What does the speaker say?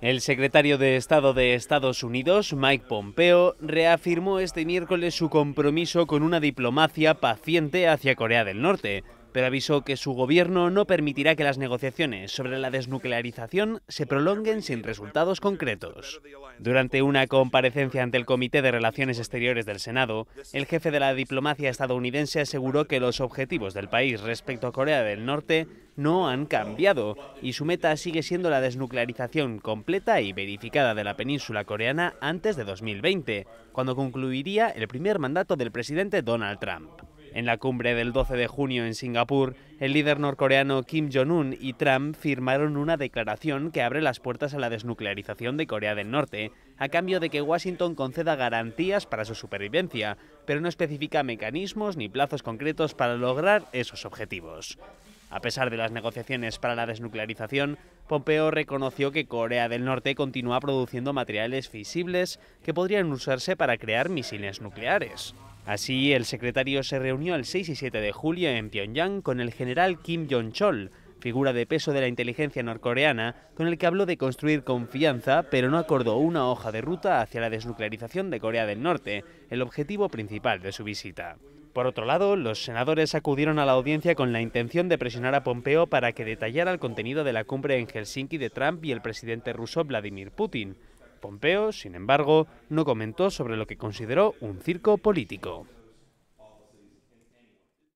El secretario de Estado de Estados Unidos, Mike Pompeo, reafirmó este miércoles su compromiso con una diplomacia paciente hacia Corea del Norte, pero avisó que su gobierno no permitirá que las negociaciones sobre la desnuclearización se prolonguen sin resultados concretos. Durante una comparecencia ante el Comité de Relaciones Exteriores del Senado, el jefe de la diplomacia estadounidense aseguró que los objetivos del país respecto a Corea del Norte no han cambiado y su meta sigue siendo la desnuclearización completa y verificada de la península coreana antes de 2020, cuando concluiría el primer mandato del presidente Donald Trump. En la cumbre del 12 de junio en Singapur, el líder norcoreano Kim Jong-un y Trump firmaron una declaración que abre las puertas a la desnuclearización de Corea del Norte, a cambio de que Washington conceda garantías para su supervivencia, pero no especifica mecanismos ni plazos concretos para lograr esos objetivos. A pesar de las negociaciones para la desnuclearización, Pompeo reconoció que Corea del Norte continúa produciendo materiales fisibles que podrían usarse para crear misiles nucleares. Así, el secretario se reunió el 6 y 7 de julio en Pyongyang con el general Kim Jong-chol, figura de peso de la inteligencia norcoreana, con el que habló de construir confianza, pero no acordó una hoja de ruta hacia la desnuclearización de Corea del Norte, el objetivo principal de su visita. Por otro lado, los senadores acudieron a la audiencia con la intención de presionar a Pompeo para que detallara el contenido de la cumbre en Helsinki de Trump y el presidente ruso Vladimir Putin, Pompeo, sin embargo, no comentó sobre lo que consideró un circo político.